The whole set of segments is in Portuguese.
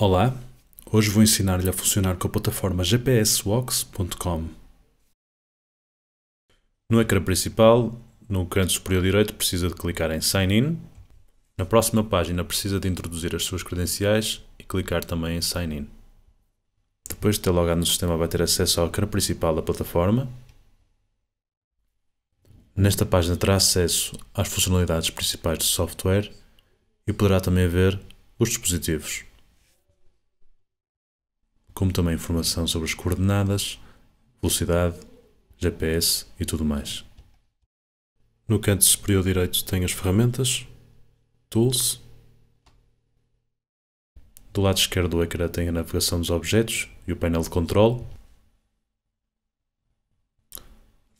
Olá, hoje vou ensinar-lhe a funcionar com a plataforma gpswalks.com. No ecrã principal, no canto superior direito, precisa de clicar em Sign In. Na próxima página, precisa de introduzir as suas credenciais e clicar também em Sign In. Depois de ter logado no sistema, vai ter acesso ao ecrã principal da plataforma. Nesta página terá acesso às funcionalidades principais do software e poderá também ver os dispositivos como também informação sobre as coordenadas, velocidade, GPS e tudo mais. No canto superior direito tem as ferramentas, Tools. Do lado esquerdo do ecrã tem a navegação dos objetos e o painel de controle.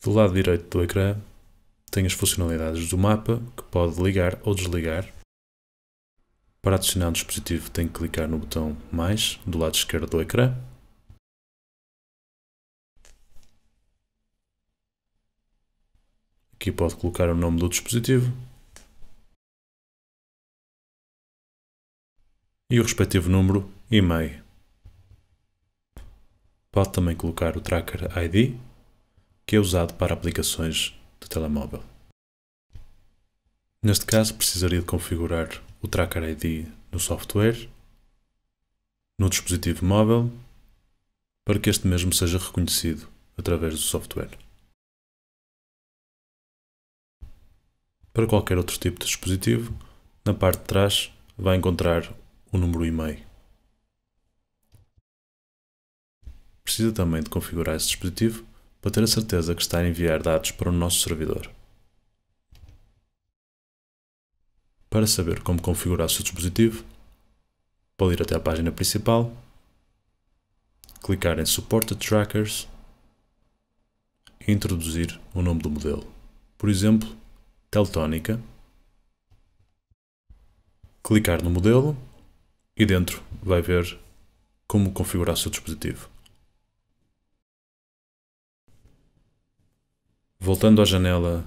Do lado direito do ecrã tem as funcionalidades do mapa que pode ligar ou desligar para adicionar um dispositivo, tem que clicar no botão Mais do lado esquerdo do ecrã. Aqui pode colocar o nome do dispositivo e o respectivo número e mail Pode também colocar o Tracker ID, que é usado para aplicações de telemóvel. Neste caso, precisaria de configurar o Tracker ID no software, no dispositivo móvel, para que este mesmo seja reconhecido através do software. Para qualquer outro tipo de dispositivo, na parte de trás vai encontrar o número e-mail. Precisa também de configurar esse dispositivo para ter a certeza que está a enviar dados para o nosso servidor. Para saber como configurar o seu dispositivo, pode ir até à página principal, clicar em Supported Trackers e introduzir o nome do modelo. Por exemplo, Teltónica. Clicar no modelo e dentro vai ver como configurar o seu dispositivo. Voltando à janela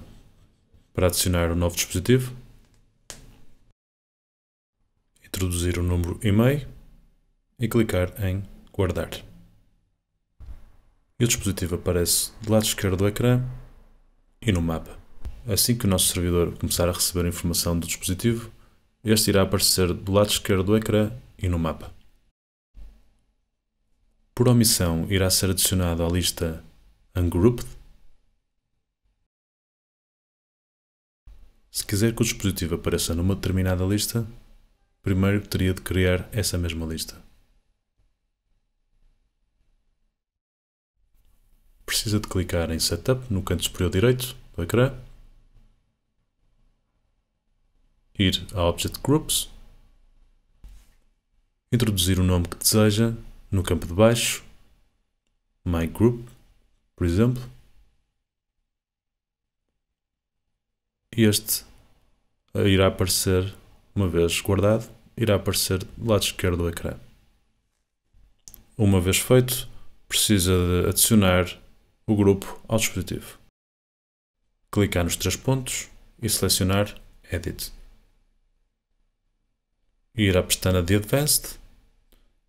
para adicionar o um novo dispositivo, introduzir o número e-mail e clicar em Guardar. E o dispositivo aparece do lado esquerdo do ecrã e no mapa. Assim que o nosso servidor começar a receber informação do dispositivo, este irá aparecer do lado esquerdo do ecrã e no mapa. Por omissão, irá ser adicionado à lista Ungrouped. Se quiser que o dispositivo apareça numa determinada lista, primeiro teria de criar essa mesma lista. Precisa de clicar em Setup no canto superior direito do ecrã, ir a Object Groups, introduzir o nome que deseja no campo de baixo, My Group, por exemplo, e este irá aparecer uma vez guardado, irá aparecer do lado esquerdo do ecrã. Uma vez feito, precisa de adicionar o grupo ao dispositivo. Clicar nos três pontos e selecionar Edit. Ir à pestana de Advanced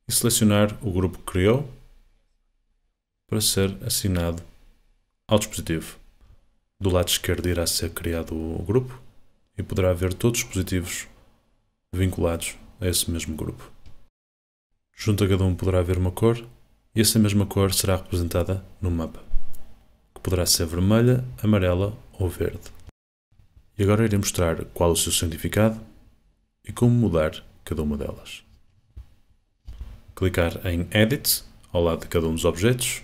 e selecionar o grupo que criou para ser assinado ao dispositivo. Do lado esquerdo irá ser criado o grupo e poderá ver todos os dispositivos vinculados a esse mesmo grupo. Junto a cada um poderá haver uma cor, e essa mesma cor será representada no mapa, que poderá ser vermelha, amarela ou verde. E agora irei mostrar qual o seu significado e como mudar cada uma delas. Clicar em Edit, ao lado de cada um dos objetos,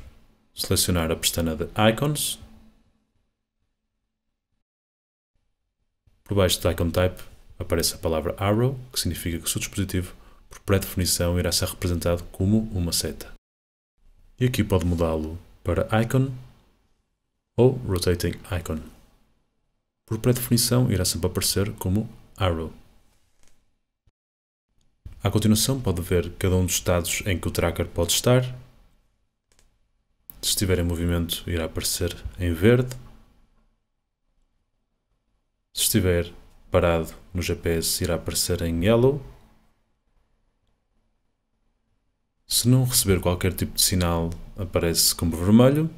selecionar a pestana de Icons. Por baixo de Icon Type, aparece a palavra arrow, que significa que o seu dispositivo, por pré-definição, irá ser representado como uma seta. E aqui pode mudá-lo para icon ou rotating icon. Por pré-definição, irá sempre aparecer como arrow. A continuação pode ver cada um dos estados em que o tracker pode estar. Se estiver em movimento, irá aparecer em verde. Se estiver parado no GPS irá aparecer em yellow. Se não receber qualquer tipo de sinal, aparece como vermelho.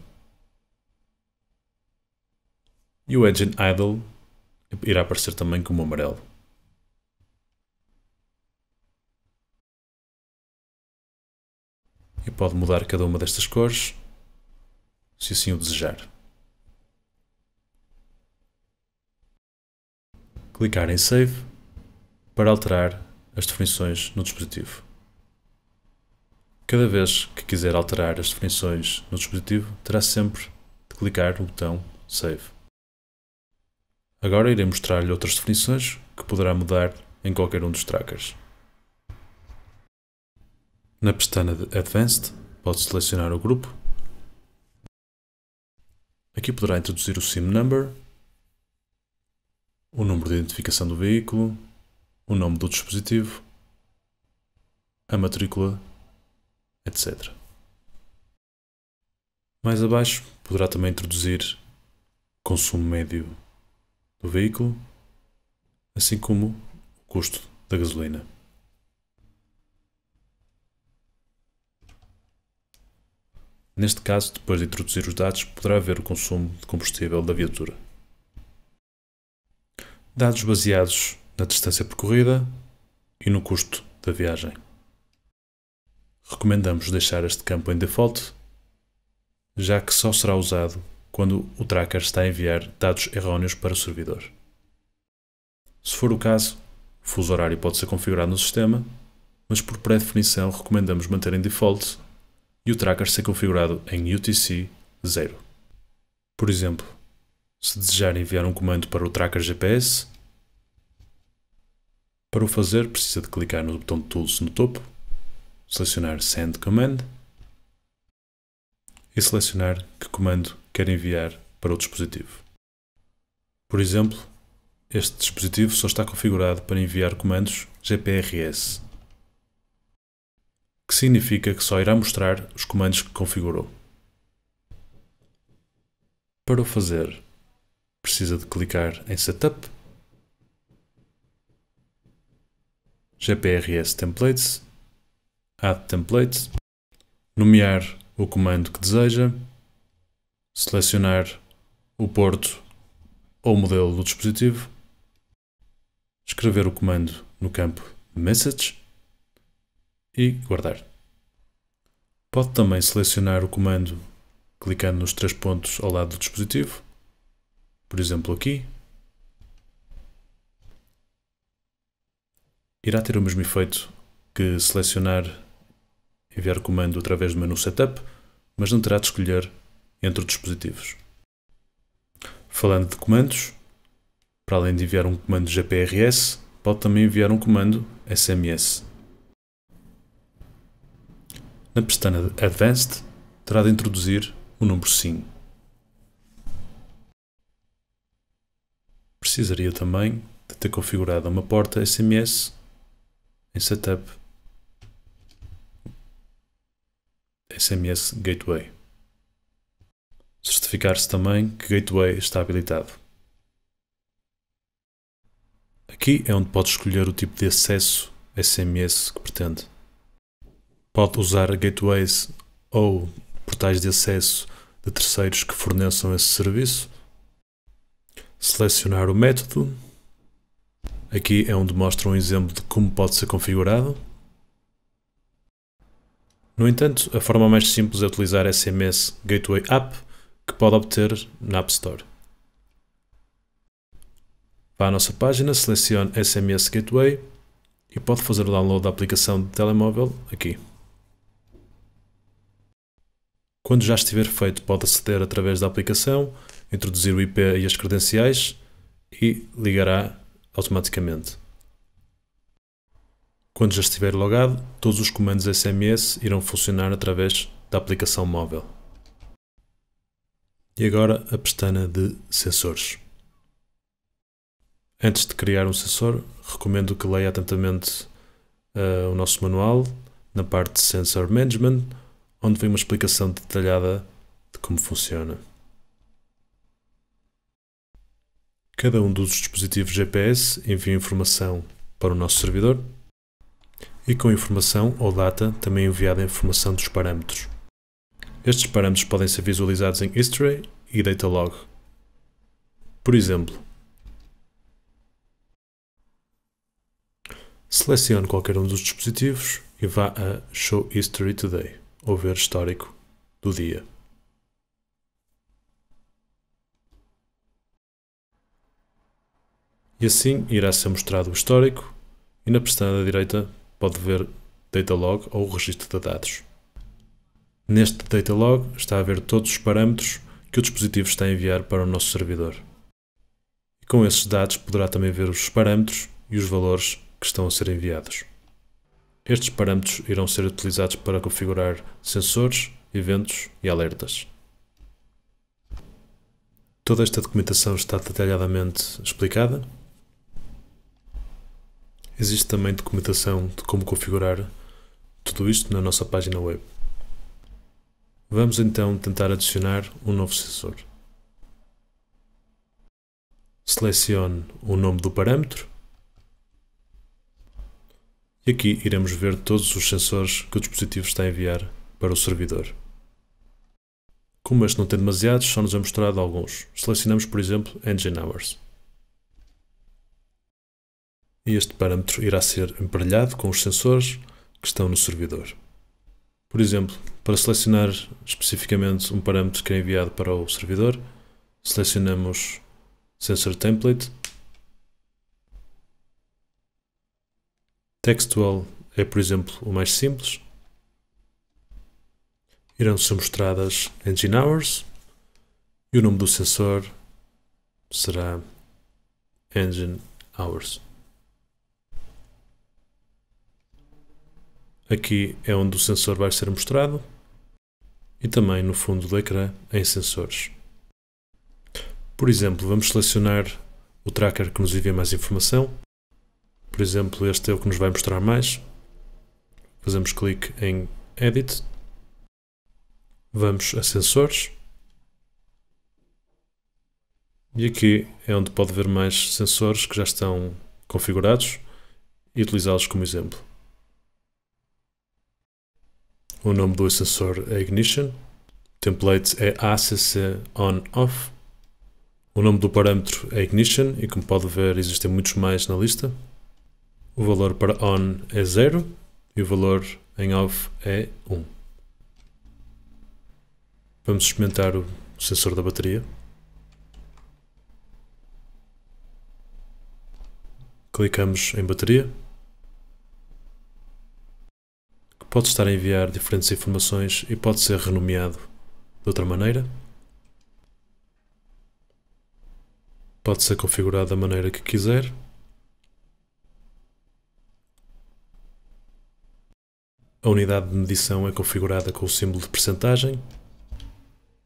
E o Engine Idle irá aparecer também como amarelo. E pode mudar cada uma destas cores, se assim o desejar. clicar em Save para alterar as definições no dispositivo. Cada vez que quiser alterar as definições no dispositivo, terá sempre de clicar no botão Save. Agora irei mostrar-lhe outras definições que poderá mudar em qualquer um dos trackers. Na pestana de Advanced, pode selecionar o grupo. Aqui poderá introduzir o SIM number o número de identificação do veículo, o nome do dispositivo, a matrícula, etc. Mais abaixo, poderá também introduzir consumo médio do veículo, assim como o custo da gasolina. Neste caso, depois de introduzir os dados, poderá ver o consumo de combustível da viatura dados baseados na distância percorrida e no custo da viagem. Recomendamos deixar este campo em default, já que só será usado quando o tracker está a enviar dados errôneos para o servidor. Se for o caso, o fuso horário pode ser configurado no sistema, mas por pré-definição recomendamos manter em default e o tracker ser configurado em UTC 0. Por exemplo, se desejar enviar um comando para o tracker GPS, para o fazer precisa de clicar no botão de Tools no topo, selecionar Send Command e selecionar que comando quer enviar para o dispositivo. Por exemplo, este dispositivo só está configurado para enviar comandos GPRS, que significa que só irá mostrar os comandos que configurou. Para o fazer, precisa de clicar em Setup, GPRS Templates, Add Template, nomear o comando que deseja, selecionar o porto ou modelo do dispositivo, escrever o comando no campo Message e guardar. Pode também selecionar o comando clicando nos três pontos ao lado do dispositivo por exemplo, aqui, irá ter o mesmo efeito que selecionar enviar comando através do menu Setup, mas não terá de escolher entre os dispositivos. Falando de comandos, para além de enviar um comando GPRS, pode também enviar um comando SMS. Na pestana Advanced, terá de introduzir o número SIM. precisaria também de ter configurado uma porta SMS em setup SMS Gateway. Certificar-se também que Gateway está habilitado. Aqui é onde pode escolher o tipo de acesso SMS que pretende. Pode usar gateways ou portais de acesso de terceiros que forneçam esse serviço selecionar o método. Aqui é onde mostra um exemplo de como pode ser configurado. No entanto, a forma mais simples é utilizar SMS Gateway App, que pode obter na App Store. Vá à nossa página, selecione SMS Gateway e pode fazer o download da aplicação de telemóvel aqui. Quando já estiver feito, pode aceder através da aplicação introduzir o IP e as credenciais e ligará automaticamente. Quando já estiver logado, todos os comandos SMS irão funcionar através da aplicação móvel. E agora a pestana de sensores. Antes de criar um sensor, recomendo que leia atentamente uh, o nosso manual na parte de Sensor Management, onde vem uma explicação detalhada de como funciona. Cada um dos dispositivos GPS envia informação para o nosso servidor e com informação ou data também enviada a informação dos parâmetros. Estes parâmetros podem ser visualizados em History e Data Log. Por exemplo, selecione qualquer um dos dispositivos e vá a Show History Today, ou ver histórico do dia. e assim irá ser mostrado o histórico e na pestana da direita pode ver Data Log ou o registro de dados. Neste Data Log está a ver todos os parâmetros que o dispositivo está a enviar para o nosso servidor. E com esses dados poderá também ver os parâmetros e os valores que estão a ser enviados. Estes parâmetros irão ser utilizados para configurar sensores, eventos e alertas. Toda esta documentação está detalhadamente explicada Existe também documentação de como configurar tudo isto na nossa página web. Vamos então tentar adicionar um novo sensor. Selecione o nome do parâmetro e aqui iremos ver todos os sensores que o dispositivo está a enviar para o servidor. Como este não tem demasiados, só nos é mostrado alguns. Selecionamos, por exemplo, Engine Hours e este parâmetro irá ser emparelhado com os sensores que estão no servidor. Por exemplo, para selecionar especificamente um parâmetro que é enviado para o servidor, selecionamos Sensor Template, Textual é, por exemplo, o mais simples. Irão ser mostradas Engine Hours e o nome do sensor será Engine Hours. Aqui é onde o sensor vai ser mostrado e também no fundo do ecrã em sensores. Por exemplo, vamos selecionar o tracker que nos envia mais informação. Por exemplo, este é o que nos vai mostrar mais. Fazemos clique em Edit. Vamos a Sensores. E aqui é onde pode ver mais sensores que já estão configurados e utilizá-los como exemplo. O nome do sensor é Ignition. template é ACC On Off. O nome do parâmetro é Ignition e como pode ver existem muitos mais na lista. O valor para On é 0 e o valor em Off é 1. Um. Vamos experimentar o sensor da bateria. Clicamos em bateria. pode estar a enviar diferentes informações e pode ser renomeado de outra maneira. Pode ser configurado da maneira que quiser. A unidade de medição é configurada com o símbolo de percentagem.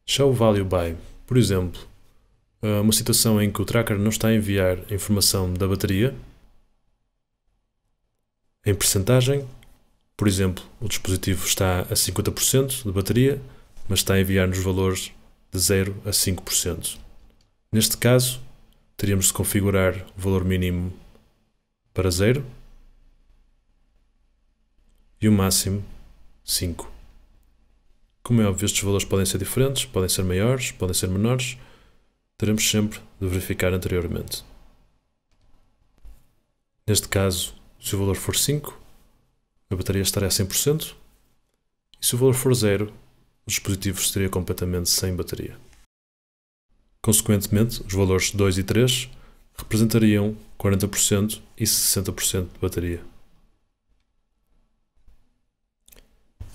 Show value by, por exemplo, uma situação em que o tracker não está a enviar informação da bateria em percentagem, por exemplo, o dispositivo está a 50% de bateria, mas está a enviar-nos valores de 0 a 5%. Neste caso, teríamos de configurar o valor mínimo para 0 e o máximo 5. Como é óbvio, estes valores podem ser diferentes, podem ser maiores, podem ser menores. Teremos sempre de verificar anteriormente. Neste caso, se o valor for 5, a bateria estaria a 100% e se o valor for zero, o dispositivo estaria completamente sem bateria. Consequentemente, os valores 2 e 3 representariam 40% e 60% de bateria.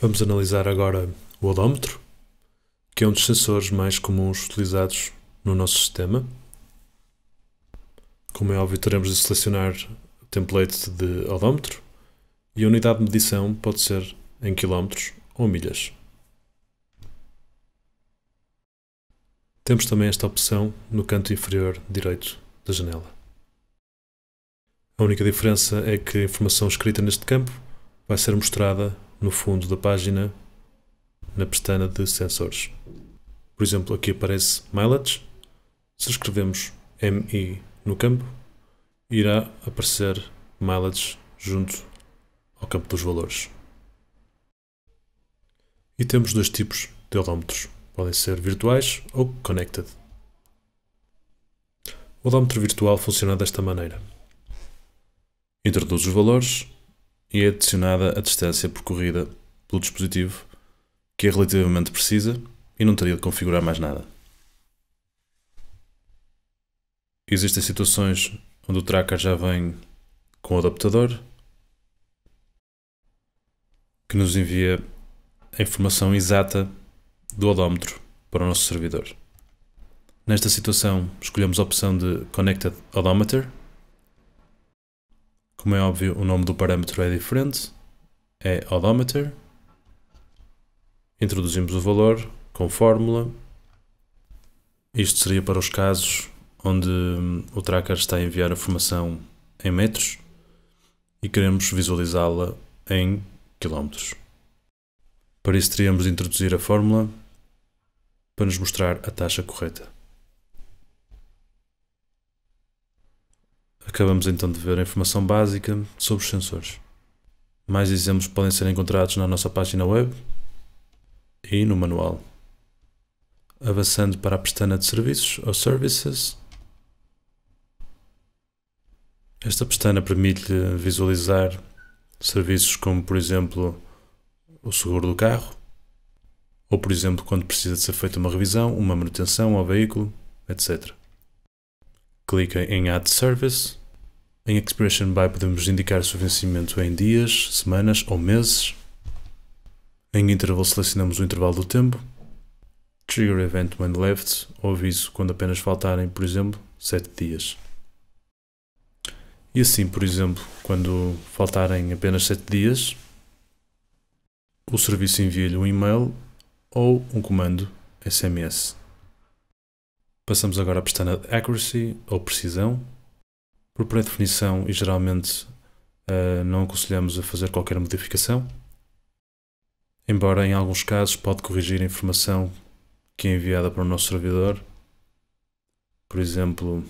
Vamos analisar agora o odómetro, que é um dos sensores mais comuns utilizados no nosso sistema. Como é óbvio, teremos de selecionar o template de odómetro e a unidade de medição pode ser em quilómetros ou milhas. Temos também esta opção no canto inferior direito da janela. A única diferença é que a informação escrita neste campo vai ser mostrada no fundo da página na pestana de sensores. Por exemplo, aqui aparece mileage. Se escrevemos MI no campo, irá aparecer mileage junto ao campo dos valores. E temos dois tipos de odómetros. Podem ser virtuais ou connected. O odómetro virtual funciona desta maneira. Introduz os valores e é adicionada a distância percorrida pelo dispositivo, que é relativamente precisa e não teria de configurar mais nada. Existem situações onde o tracker já vem com o adaptador que nos envia a informação exata do odómetro para o nosso servidor. Nesta situação, escolhemos a opção de Connected Odometer. Como é óbvio, o nome do parâmetro é diferente, é Odometer. Introduzimos o valor com fórmula. Isto seria para os casos onde hum, o tracker está a enviar a informação em metros e queremos visualizá-la em km. Para isso teríamos de introduzir a fórmula para nos mostrar a taxa correta. Acabamos então de ver a informação básica sobre os sensores. Mais exemplos podem ser encontrados na nossa página web e no manual. Avançando para a pestana de serviços ou services, esta pestana permite-lhe visualizar serviços como, por exemplo, o seguro do carro, ou, por exemplo, quando precisa de ser feita uma revisão, uma manutenção ao veículo, etc. Clica em Add Service. Em Expression By podemos indicar se o vencimento é em dias, semanas ou meses. Em intervalo selecionamos o intervalo do tempo. Trigger Event When Left, ou aviso quando apenas faltarem, por exemplo, 7 dias. E assim, por exemplo, quando faltarem apenas 7 dias, o serviço envia-lhe um e-mail ou um comando SMS. Passamos agora à pestana Accuracy ou Precisão. Por pré-definição e geralmente uh, não aconselhamos a fazer qualquer modificação, embora em alguns casos pode corrigir a informação que é enviada para o nosso servidor. Por exemplo,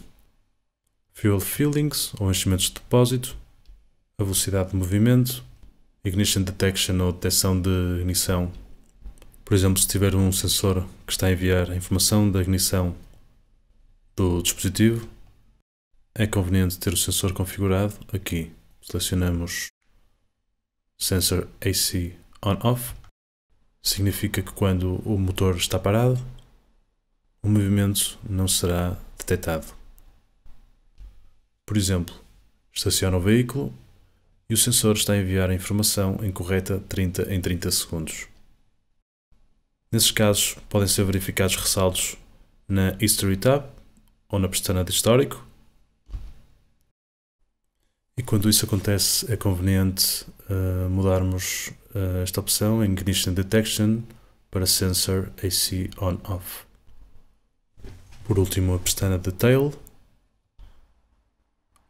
Fuel Fillings, ou enchimentos de depósito, a velocidade de movimento, Ignition Detection, ou detecção de ignição. Por exemplo, se tiver um sensor que está a enviar a informação da ignição do dispositivo, é conveniente ter o sensor configurado aqui. Selecionamos Sensor AC On-Off. Significa que quando o motor está parado, o movimento não será detectado. Por exemplo, estaciona o veículo e o sensor está a enviar a informação incorreta 30 em 30 segundos. Nesses casos, podem ser verificados ressaltos na History tab ou na pestana de Histórico. E quando isso acontece, é conveniente uh, mudarmos uh, esta opção em Ignition Detection para Sensor AC On-Off. Por último, a pestana Detail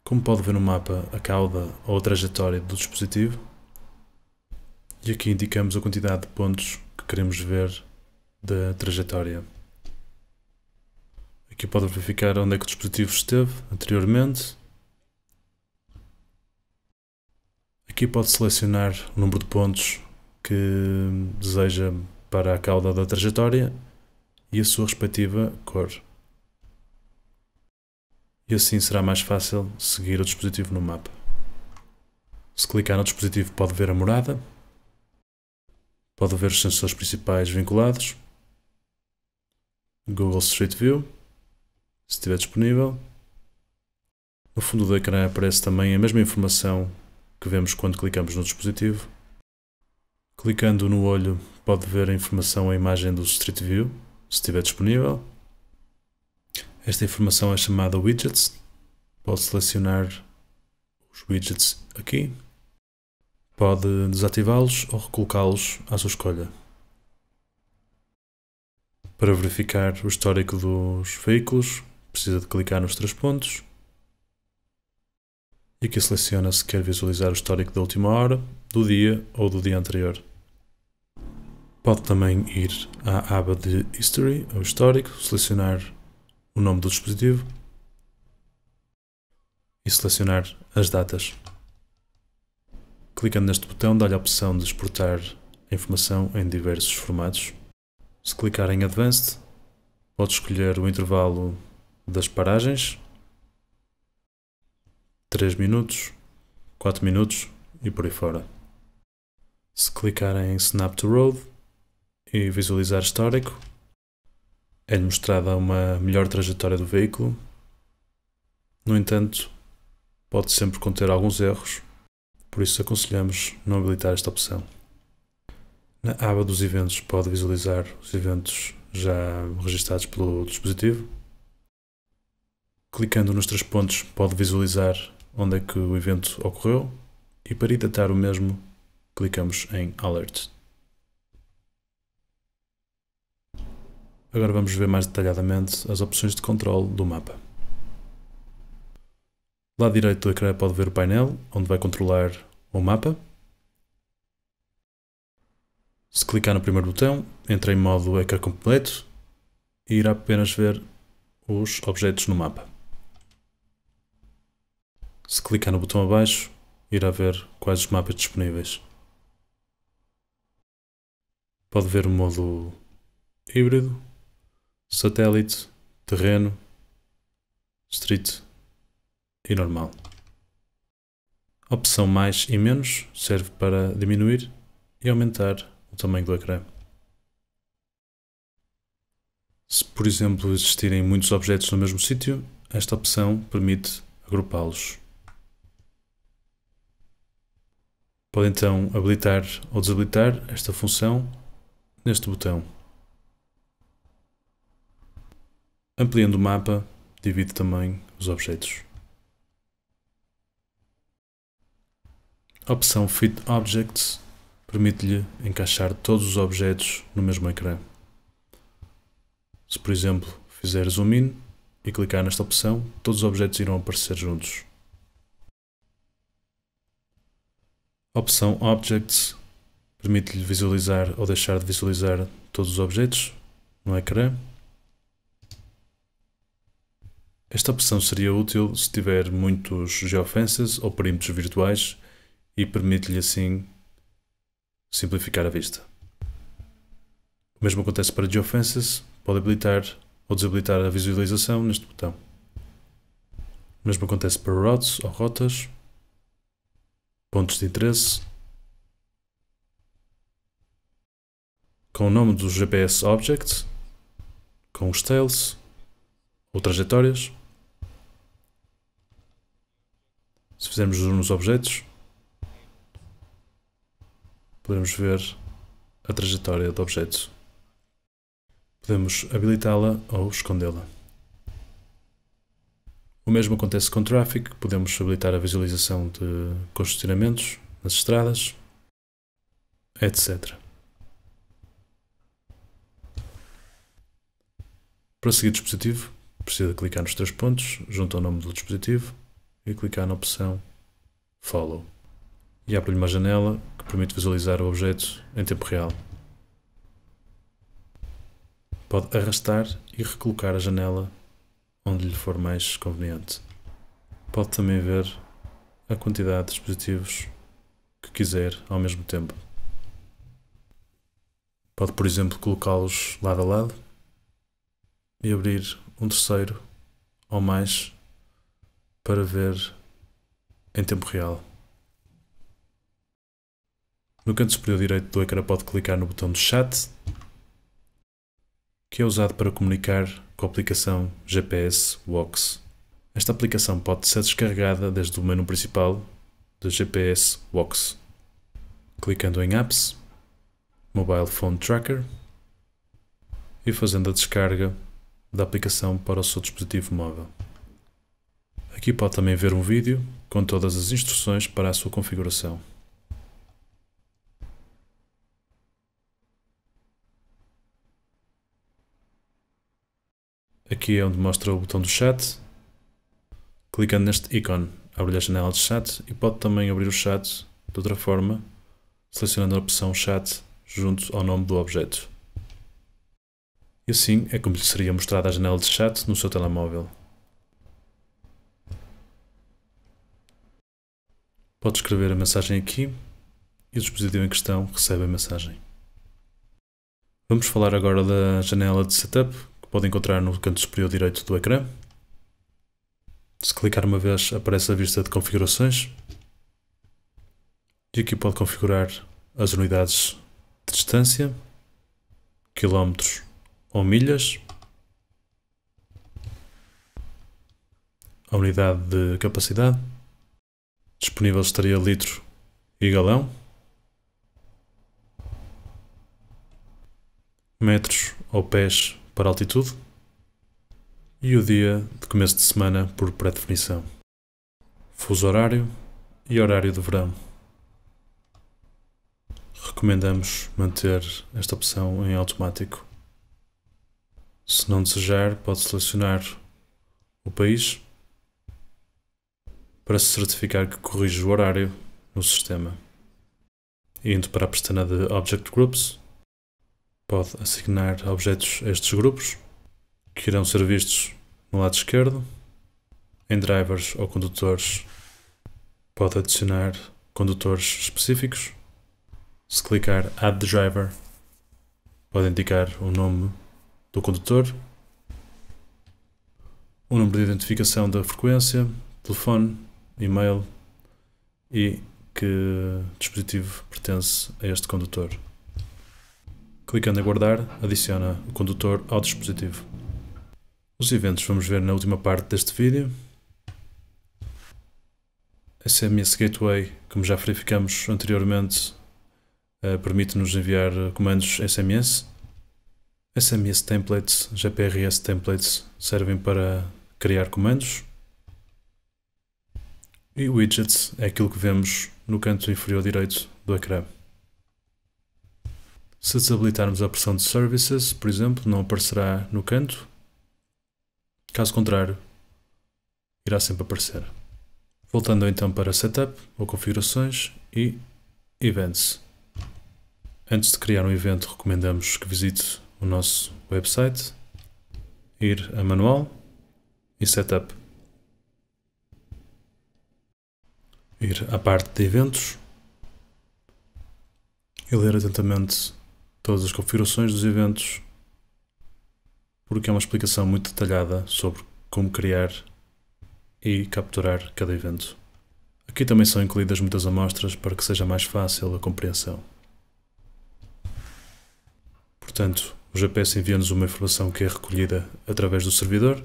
como pode ver no mapa, a cauda ou a trajetória do dispositivo. E aqui indicamos a quantidade de pontos que queremos ver da trajetória. Aqui pode verificar onde é que o dispositivo esteve anteriormente. Aqui pode selecionar o número de pontos que deseja para a cauda da trajetória e a sua respectiva cor e assim será mais fácil seguir o dispositivo no mapa. Se clicar no dispositivo pode ver a morada, pode ver os sensores principais vinculados, Google Street View, se estiver disponível. No fundo do ecrã aparece também a mesma informação que vemos quando clicamos no dispositivo. Clicando no olho pode ver a informação, a imagem do Street View, se estiver disponível. Esta informação é chamada widgets. Pode selecionar os widgets aqui. Pode desativá-los ou recolocá-los à sua escolha. Para verificar o histórico dos veículos, precisa de clicar nos três pontos. E aqui seleciona se quer visualizar o histórico da última hora, do dia ou do dia anterior. Pode também ir à aba de History, ou Histórico, selecionar o nome do dispositivo e selecionar as datas. Clicando neste botão dá-lhe a opção de exportar a informação em diversos formatos. Se clicar em Advanced, pode escolher o intervalo das paragens, 3 minutos, 4 minutos e por aí fora. Se clicar em Snap to Road e visualizar histórico, é-lhe mostrada uma melhor trajetória do veículo. No entanto, pode sempre conter alguns erros, por isso aconselhamos não habilitar esta opção. Na aba dos eventos pode visualizar os eventos já registados pelo dispositivo. Clicando nos três pontos pode visualizar onde é que o evento ocorreu e para editar o mesmo clicamos em Alert. Agora vamos ver mais detalhadamente as opções de controle do mapa. Lá direito do ecrã pode ver o painel, onde vai controlar o mapa. Se clicar no primeiro botão, entra em modo ecrã completo e irá apenas ver os objetos no mapa. Se clicar no botão abaixo, irá ver quais os mapas disponíveis. Pode ver o modo híbrido satélite, terreno, street e normal. A opção mais e menos serve para diminuir e aumentar o tamanho do ecrã. Se, por exemplo, existirem muitos objetos no mesmo sítio, esta opção permite agrupá-los. Pode então habilitar ou desabilitar esta função neste botão. Ampliando o mapa, divide também os objetos. A opção Fit Objects permite-lhe encaixar todos os objetos no mesmo ecrã. Se, por exemplo, fizer zoom in e clicar nesta opção, todos os objetos irão aparecer juntos. A opção Objects permite-lhe visualizar ou deixar de visualizar todos os objetos no ecrã. Esta opção seria útil se tiver muitos geofences ou perímetros virtuais e permite-lhe assim simplificar a vista. O mesmo acontece para geofences, pode habilitar ou desabilitar a visualização neste botão. O mesmo acontece para routes ou rotas, pontos de interesse, com o nome dos GPS Objects, com os tails ou trajetórias, Se fizermos nos objetos, podemos ver a trajetória do objeto. Podemos habilitá-la ou escondê-la. O mesmo acontece com o tráfego, podemos habilitar a visualização de congestionamentos nas estradas, etc. Para seguir o dispositivo, precisa clicar nos três pontos junto ao nome do dispositivo e clicar na opção Follow. E abre-lhe uma janela que permite visualizar o objeto em tempo real. Pode arrastar e recolocar a janela onde lhe for mais conveniente. Pode também ver a quantidade de dispositivos que quiser ao mesmo tempo. Pode, por exemplo, colocá-los lado a lado e abrir um terceiro ou mais para ver em tempo real. No canto superior direito do ecrã pode clicar no botão do chat, que é usado para comunicar com a aplicação GPS Walks. Esta aplicação pode ser descarregada desde o menu principal do GPS Walks, clicando em Apps, Mobile Phone Tracker e fazendo a descarga da aplicação para o seu dispositivo móvel. Aqui pode também ver um vídeo com todas as instruções para a sua configuração. Aqui é onde mostra o botão do chat. Clicando neste ícone, abre a janela de chat e pode também abrir o chat de outra forma, selecionando a opção chat junto ao nome do objeto. E assim é como lhe seria mostrada a janela de chat no seu telemóvel. Pode escrever a mensagem aqui e o dispositivo em questão recebe a mensagem. Vamos falar agora da janela de setup que pode encontrar no canto superior direito do ecrã. Se clicar uma vez aparece a vista de configurações e aqui pode configurar as unidades de distância, quilómetros ou milhas, a unidade de capacidade disponível estaria litro e galão. Metros ou pés para altitude. E o dia de começo de semana por pré-definição. Fuso horário e horário de verão. Recomendamos manter esta opção em automático. Se não desejar, pode selecionar o país para se certificar que corrige o horário no sistema. Indo para a pestana de Object Groups, pode assignar objetos a estes grupos, que irão ser vistos no lado esquerdo. Em drivers ou condutores, pode adicionar condutores específicos. Se clicar Add Driver, pode indicar o nome do condutor, o número de identificação da frequência, telefone e-mail e que dispositivo pertence a este condutor. Clicando em guardar, adiciona o condutor ao dispositivo. Os eventos vamos ver na última parte deste vídeo. SMS é Gateway, como já verificamos anteriormente, eh, permite-nos enviar eh, comandos SMS. SMS Templates, GPRS Templates, servem para criar comandos. E widgets é aquilo que vemos no canto inferior direito do ecrã. Se desabilitarmos a opção de Services, por exemplo, não aparecerá no canto. Caso contrário, irá sempre aparecer. Voltando então para Setup ou Configurações e Events. Antes de criar um evento, recomendamos que visite o nosso website, ir a Manual e Setup. ir à parte de eventos e ler atentamente todas as configurações dos eventos, porque é uma explicação muito detalhada sobre como criar e capturar cada evento. Aqui também são incluídas muitas amostras para que seja mais fácil a compreensão. Portanto, o GPS envia-nos uma informação que é recolhida através do servidor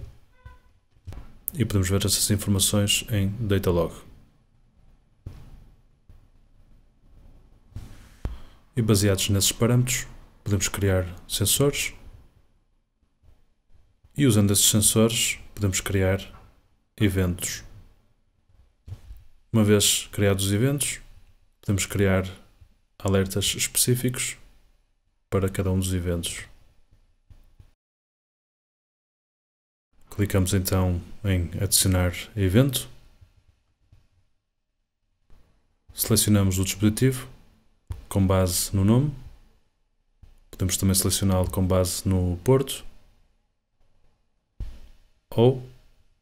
e podemos ver essas informações em Datalog. e baseados nesses parâmetros podemos criar sensores e usando esses sensores podemos criar eventos. Uma vez criados os eventos, podemos criar alertas específicos para cada um dos eventos. Clicamos então em adicionar evento. Selecionamos o dispositivo com base no nome. Podemos também selecioná-lo com base no porto ou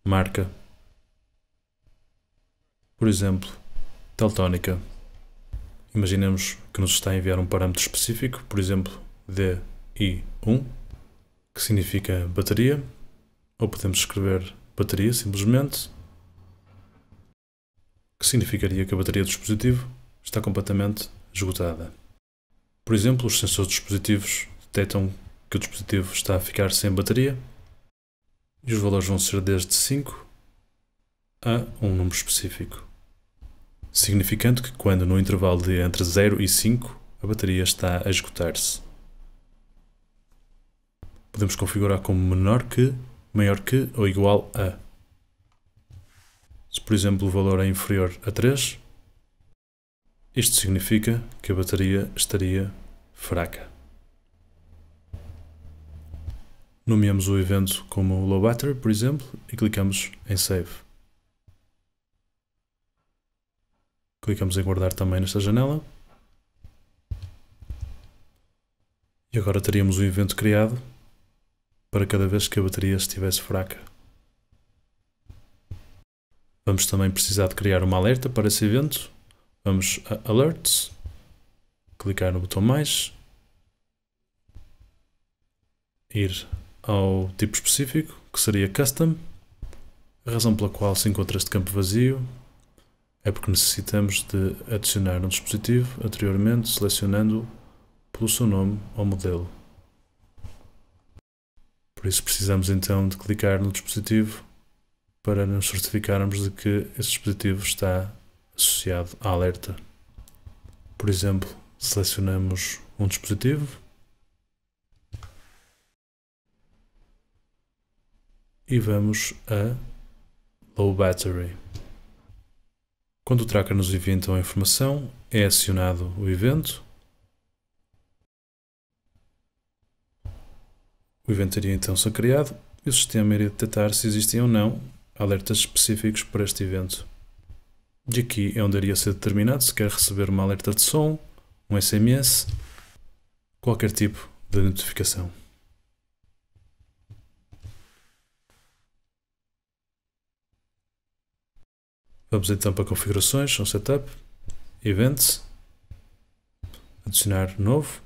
marca. Por exemplo, Teltónica. Imaginemos que nos está a enviar um parâmetro específico, por exemplo, DI1, que significa bateria, ou podemos escrever bateria simplesmente, que significaria que a bateria do dispositivo está completamente esgotada. Por exemplo, os sensores de dispositivos detectam que o dispositivo está a ficar sem bateria e os valores vão ser desde 5 a um número específico, significando que quando no intervalo de entre 0 e 5 a bateria está a esgotar-se. Podemos configurar como menor que, maior que ou igual a. Se por exemplo o valor é inferior a 3, isto significa que a bateria estaria fraca. Nomeamos o evento como Low Battery, por exemplo, e clicamos em Save. Clicamos em guardar também nesta janela. E agora teríamos um evento criado para cada vez que a bateria estivesse fraca. Vamos também precisar de criar uma alerta para esse evento Vamos a Alerts, clicar no botão mais, ir ao tipo específico, que seria Custom. A razão pela qual se encontra este campo vazio é porque necessitamos de adicionar um dispositivo anteriormente selecionando pelo seu nome ou modelo. Por isso precisamos então de clicar no dispositivo para nos certificarmos de que esse dispositivo está associado a alerta. Por exemplo, selecionamos um dispositivo e vamos a Low Battery. Quando o tracker nos envia então a informação, é acionado o evento. O evento iria então ser criado e o sistema iria detectar se existem ou não alertas específicos para este evento de aqui é onde iria ser determinado se quer receber uma alerta de som, um SMS, qualquer tipo de notificação. Vamos então para configurações, um setup, events, adicionar novo.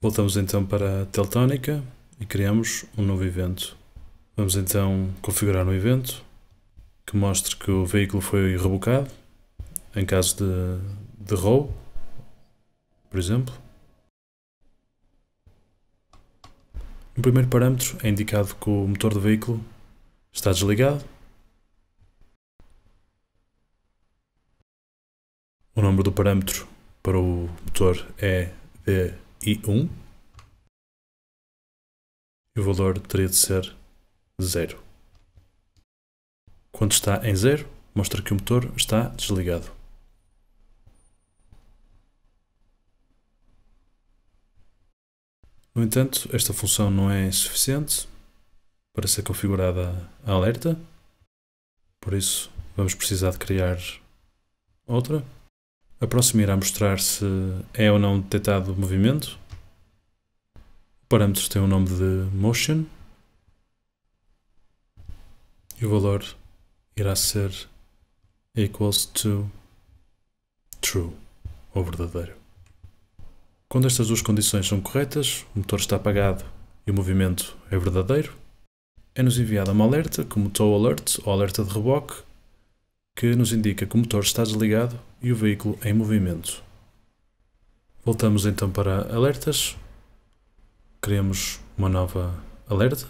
Voltamos então para a Teltónica e criamos um novo evento. Vamos então configurar um evento que mostre que o veículo foi rebocado em caso de, de roubo, por exemplo. No primeiro parâmetro é indicado que o motor do veículo está desligado. O número do parâmetro para o motor é DI1 e o valor teria de ser zero. Quando está em zero, mostra que o motor está desligado. No entanto, esta função não é suficiente para ser configurada a alerta, por isso vamos precisar de criar outra. A próxima irá mostrar se é ou não detectado o movimento. O parâmetro tem o nome de motion e o valor irá ser equals to true, ou verdadeiro. Quando estas duas condições são corretas, o motor está apagado e o movimento é verdadeiro, é-nos enviada uma alerta, como tow alert ou alerta de reboque, que nos indica que o motor está desligado e o veículo em movimento. Voltamos então para alertas, criamos uma nova alerta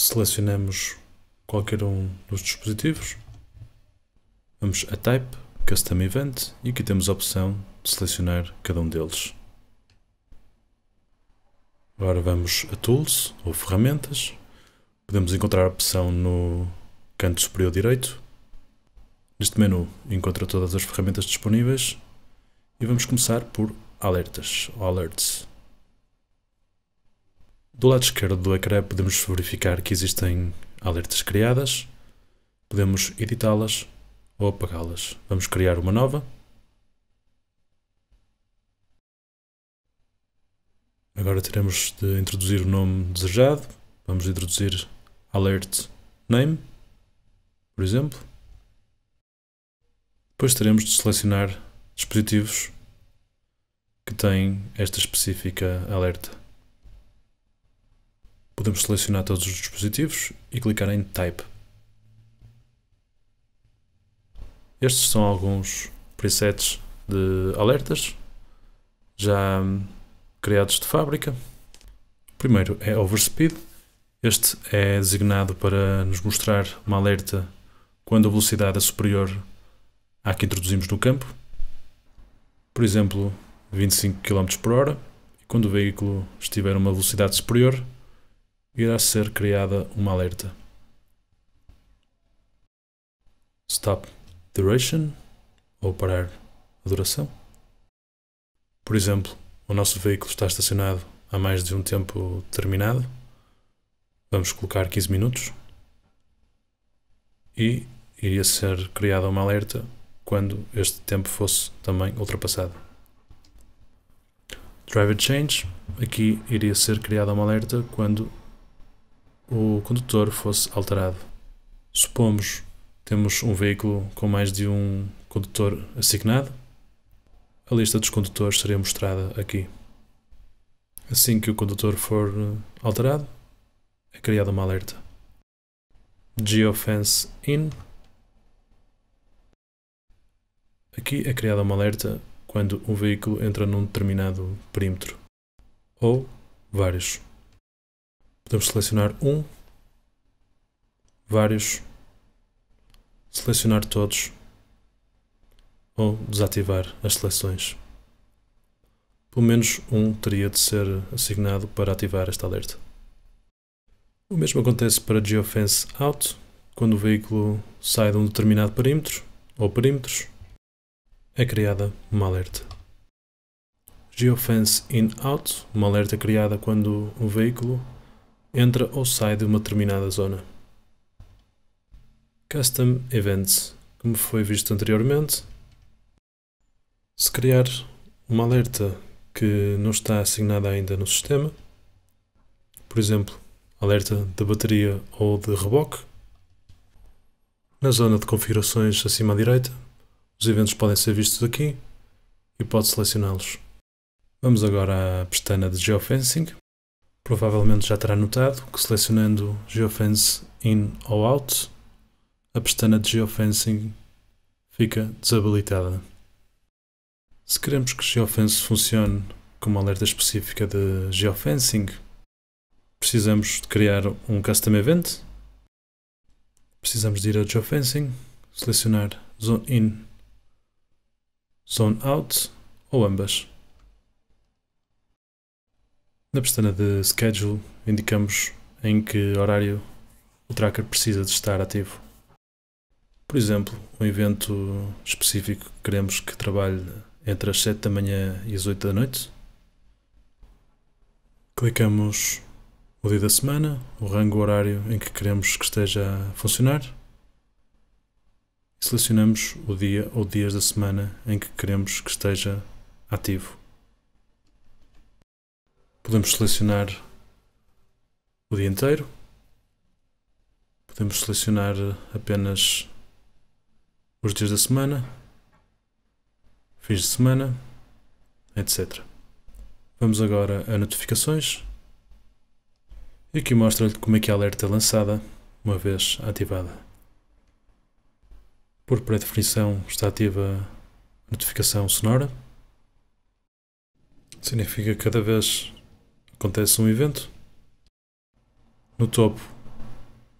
selecionamos qualquer um dos dispositivos, vamos a Type, Custom Event e aqui temos a opção de selecionar cada um deles. Agora vamos a Tools ou Ferramentas, podemos encontrar a opção no canto superior direito. Neste menu encontra todas as ferramentas disponíveis e vamos começar por Alertas ou Alerts. Do lado esquerdo do ecrã podemos verificar que existem alertas criadas, podemos editá-las ou apagá-las. Vamos criar uma nova. Agora teremos de introduzir o nome desejado. Vamos introduzir alert name, por exemplo. Depois teremos de selecionar dispositivos que têm esta específica alerta. Podemos selecionar todos os dispositivos e clicar em Type. Estes são alguns presets de alertas já hum, criados de fábrica. O primeiro é Overspeed. Este é designado para nos mostrar uma alerta quando a velocidade é superior à que introduzimos no campo. Por exemplo, 25 km por hora. E quando o veículo estiver a uma velocidade superior, irá ser criada uma alerta. Stop duration ou parar a duração. Por exemplo, o nosso veículo está estacionado há mais de um tempo determinado. Vamos colocar 15 minutos e iria ser criada uma alerta quando este tempo fosse também ultrapassado. Driver change, aqui iria ser criada uma alerta quando o condutor fosse alterado. Supomos temos um veículo com mais de um condutor assignado. A lista dos condutores seria mostrada aqui. Assim que o condutor for eh, alterado, é criada uma alerta. Geofence in. Aqui é criada uma alerta quando um veículo entra num determinado perímetro ou vários. Podemos selecionar um, vários, selecionar todos ou desativar as seleções. Pelo menos um teria de ser assignado para ativar este alerta. O mesmo acontece para Geofence Out, quando o veículo sai de um determinado perímetro ou perímetros, é criada uma alerta. Geofence In Out, uma alerta criada quando o veículo entra ou sai de uma determinada zona. Custom Events, como foi visto anteriormente, se criar uma alerta que não está assinada ainda no sistema, por exemplo, alerta de bateria ou de reboque, na zona de configurações acima à direita, os eventos podem ser vistos aqui e pode selecioná-los. Vamos agora à pestana de Geofencing provavelmente já terá notado que selecionando Geofence in ou out, a pestana de Geofencing fica desabilitada. Se queremos que Geofence funcione como alerta específica de Geofencing, precisamos de criar um Custom Event. Precisamos de ir a Geofencing, selecionar Zone In, Zone Out ou ambas. Na pestana de Schedule, indicamos em que horário o tracker precisa de estar ativo. Por exemplo, um evento específico que queremos que trabalhe entre as 7 da manhã e as 8 da noite. Clicamos o dia da semana, o rango horário em que queremos que esteja a funcionar. E selecionamos o dia ou dias da semana em que queremos que esteja ativo. Podemos selecionar o dia inteiro. Podemos selecionar apenas os dias da semana, fins de semana, etc. Vamos agora a notificações. E aqui mostra-lhe como é que a alerta é lançada, uma vez ativada. Por pré-definição está ativa a notificação sonora. Significa que cada vez acontece um evento. No topo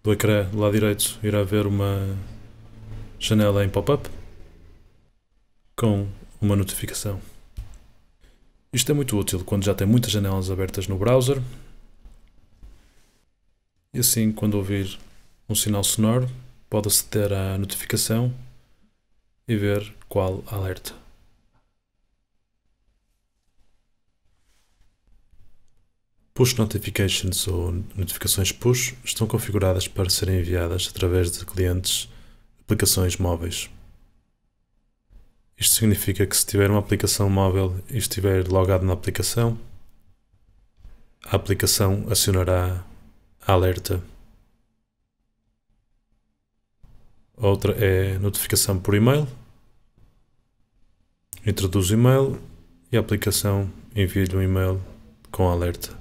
do ecrã, do lado direito, irá haver uma janela em pop-up com uma notificação. Isto é muito útil quando já tem muitas janelas abertas no browser e assim, quando ouvir um sinal sonoro, pode aceder à notificação e ver qual alerta. Push notifications ou notificações push estão configuradas para serem enviadas através de clientes aplicações móveis. Isto significa que se tiver uma aplicação móvel e estiver logado na aplicação, a aplicação acionará a alerta. Outra é notificação por e-mail. Introduz o e-mail e a aplicação envia-lhe um e-mail com alerta.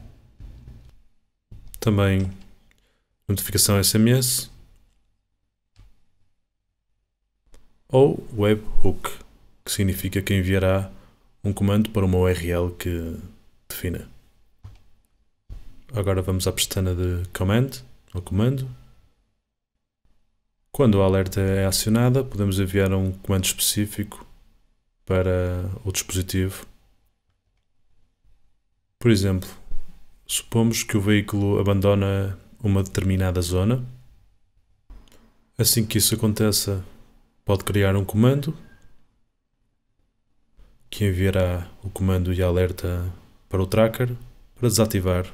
Também notificação SMS ou webhook, que significa que enviará um comando para uma URL que defina. Agora vamos à pestana de command, ou comando. Quando a alerta é acionada, podemos enviar um comando específico para o dispositivo. Por exemplo, Supomos que o veículo abandona uma determinada zona. Assim que isso aconteça, pode criar um comando que enviará o comando e alerta para o tracker para desativar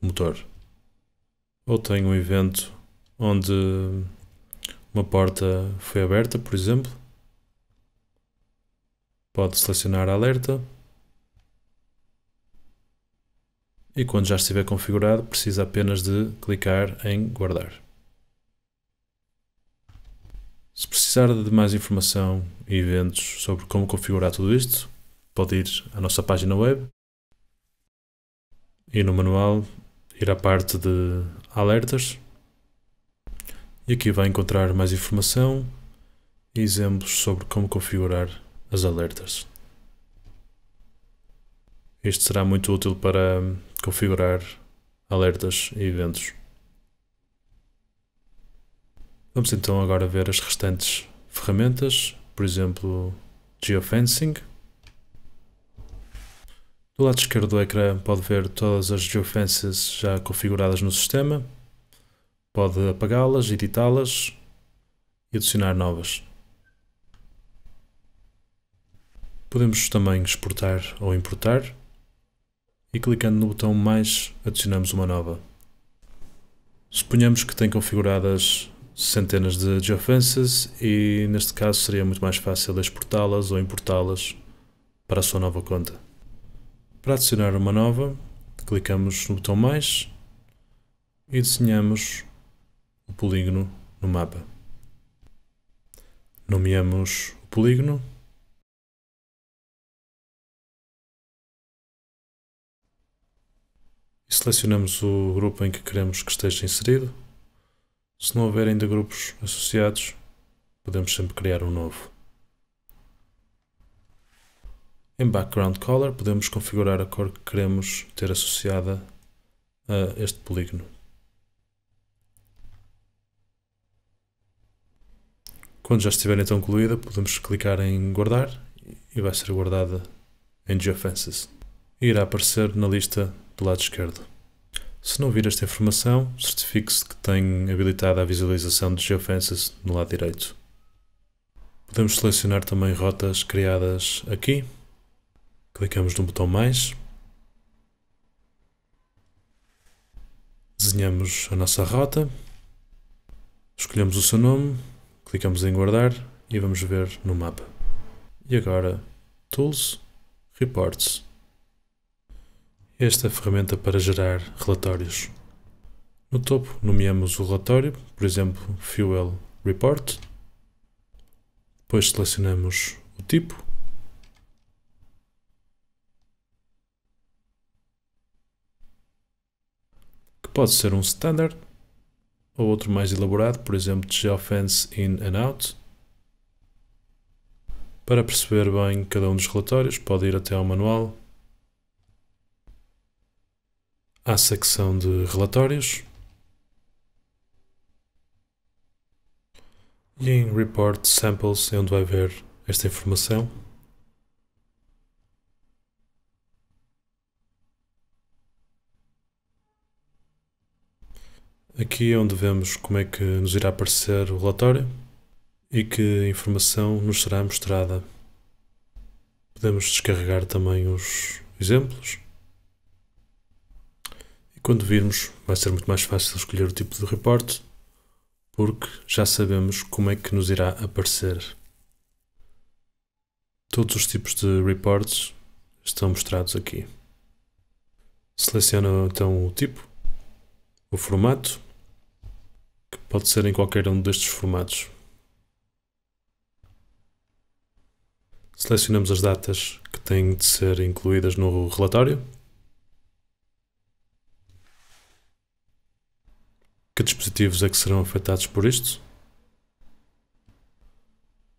o motor. Ou tem um evento onde uma porta foi aberta, por exemplo. Pode selecionar alerta e quando já estiver configurado, precisa apenas de clicar em guardar. Se precisar de mais informação e eventos sobre como configurar tudo isto, pode ir à nossa página web e no manual ir à parte de alertas e aqui vai encontrar mais informação e exemplos sobre como configurar as alertas. Este será muito útil para configurar alertas e eventos. Vamos então agora ver as restantes ferramentas, por exemplo, geofencing. Do lado esquerdo do ecrã pode ver todas as geofences já configuradas no sistema. Pode apagá-las, editá-las e adicionar novas. Podemos também exportar ou importar e clicando no botão mais adicionamos uma nova. Suponhamos que tem configuradas centenas de geofences e neste caso seria muito mais fácil exportá-las ou importá-las para a sua nova conta. Para adicionar uma nova, clicamos no botão mais e desenhamos o polígono no mapa. Nomeamos o polígono e selecionamos o grupo em que queremos que esteja inserido. Se não houver ainda grupos associados, podemos sempre criar um novo. Em Background Color podemos configurar a cor que queremos ter associada a este polígono. Quando já estiver então incluída, podemos clicar em guardar e vai ser guardada em Geofences. E irá aparecer na lista do lado esquerdo. Se não vir esta informação, certifique-se que tem habilitada a visualização de geofences no lado direito. Podemos selecionar também rotas criadas aqui. Clicamos no botão mais. Desenhamos a nossa rota. Escolhemos o seu nome, clicamos em guardar e vamos ver no mapa. E agora, Tools, Reports esta ferramenta para gerar relatórios. No topo nomeamos o relatório, por exemplo, Fuel Report. Depois selecionamos o tipo. Que pode ser um standard ou outro mais elaborado, por exemplo, Geofence In and Out. Para perceber bem cada um dos relatórios, pode ir até ao manual à secção de relatórios e em Report Samples é onde vai ver esta informação. Aqui é onde vemos como é que nos irá aparecer o relatório e que informação nos será mostrada. Podemos descarregar também os exemplos. Quando virmos, vai ser muito mais fácil escolher o tipo de reporte, porque já sabemos como é que nos irá aparecer. Todos os tipos de reports estão mostrados aqui. Seleciono então o tipo, o formato, que pode ser em qualquer um destes formatos. Selecionamos as datas que têm de ser incluídas no relatório. Que dispositivos é que serão afetados por isto?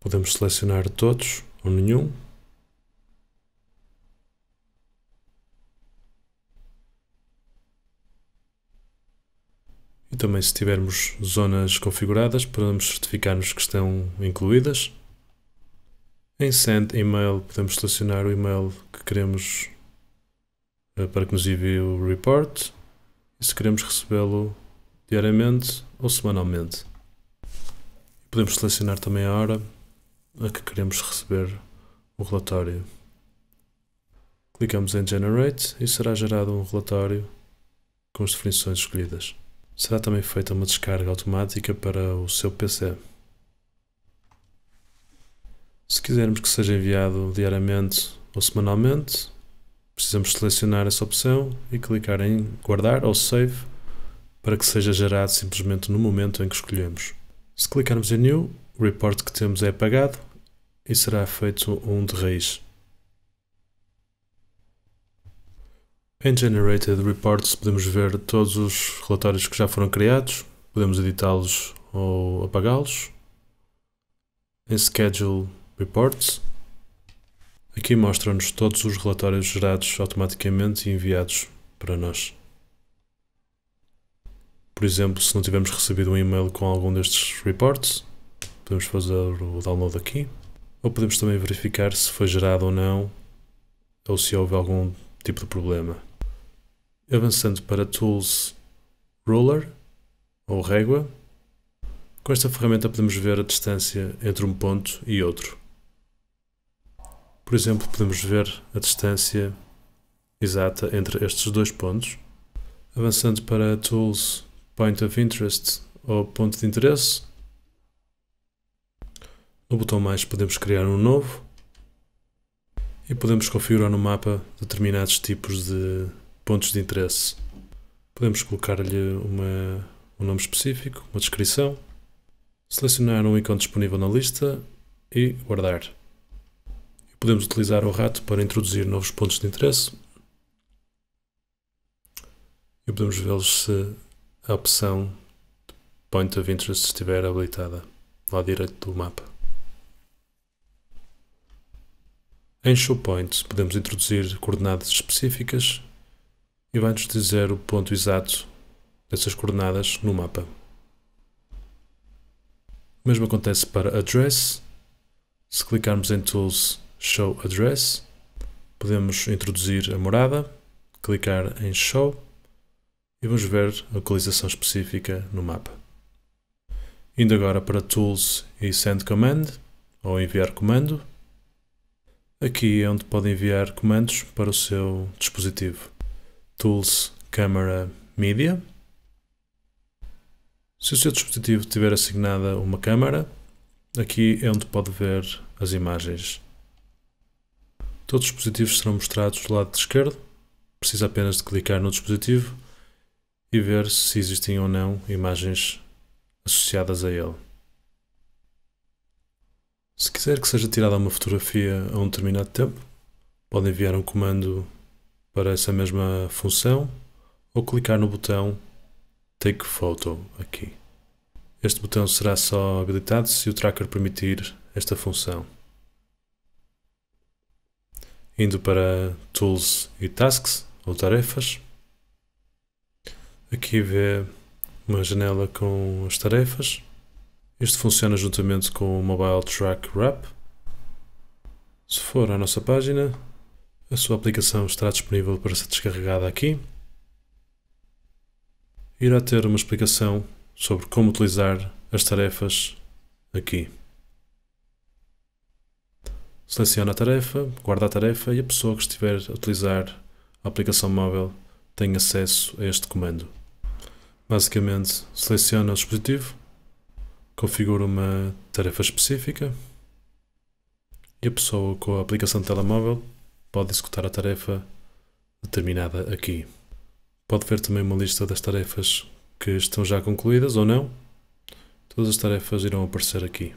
Podemos selecionar todos ou nenhum. E também se tivermos zonas configuradas, podemos certificar-nos que estão incluídas. Em Send Email podemos selecionar o e-mail que queremos eh, para que nos envie o report e se queremos recebê-lo diariamente ou semanalmente. Podemos selecionar também a hora a que queremos receber o relatório. Clicamos em Generate e será gerado um relatório com as definições escolhidas. Será também feita uma descarga automática para o seu PC. Se quisermos que seja enviado diariamente ou semanalmente, precisamos selecionar essa opção e clicar em Guardar ou Save para que seja gerado simplesmente no momento em que escolhemos. Se clicarmos em New, o report que temos é apagado e será feito um de raiz. Em Generated Reports podemos ver todos os relatórios que já foram criados, podemos editá-los ou apagá-los. Em Schedule Reports, aqui mostram-nos todos os relatórios gerados automaticamente e enviados para nós. Por exemplo, se não tivermos recebido um e-mail com algum destes reports, podemos fazer o download aqui. Ou podemos também verificar se foi gerado ou não, ou se houve algum tipo de problema. Avançando para Tools Ruler, ou régua, com esta ferramenta podemos ver a distância entre um ponto e outro. Por exemplo, podemos ver a distância exata entre estes dois pontos. Avançando para Tools Point of Interest ou ponto de interesse. No botão mais podemos criar um novo e podemos configurar no mapa determinados tipos de pontos de interesse. Podemos colocar-lhe um nome específico, uma descrição, selecionar um ícone disponível na lista e guardar. Podemos utilizar o rato para introduzir novos pontos de interesse e podemos vê-los se a opção Point of Interest estiver habilitada, lá direito do mapa. Em ShowPoint podemos introduzir coordenadas específicas e vai-nos dizer o ponto exato dessas coordenadas no mapa. O mesmo acontece para Address. Se clicarmos em Tools Show Address, podemos introduzir a morada, clicar em Show e vamos ver a localização específica no mapa. Indo agora para Tools e Send Command, ou enviar comando. Aqui é onde pode enviar comandos para o seu dispositivo. Tools, Camera, Media. Se o seu dispositivo tiver assignada uma câmara, aqui é onde pode ver as imagens. Todos os dispositivos serão mostrados do lado esquerdo. Precisa apenas de clicar no dispositivo e ver se existem ou não imagens associadas a ele. Se quiser que seja tirada uma fotografia a um determinado tempo, pode enviar um comando para essa mesma função ou clicar no botão Take Photo aqui. Este botão será só habilitado se o tracker permitir esta função. Indo para Tools e Tasks ou Tarefas, Aqui vê uma janela com as tarefas. Isto funciona juntamente com o Mobile Track Wrap. Se for à nossa página, a sua aplicação estará disponível para ser descarregada aqui. Irá ter uma explicação sobre como utilizar as tarefas aqui. Seleciona a tarefa, guarda a tarefa e a pessoa que estiver a utilizar a aplicação móvel tem acesso a este comando. Basicamente, seleciona o dispositivo, configura uma tarefa específica e a pessoa com a aplicação de telemóvel pode executar a tarefa determinada aqui. Pode ver também uma lista das tarefas que estão já concluídas ou não. Todas as tarefas irão aparecer aqui.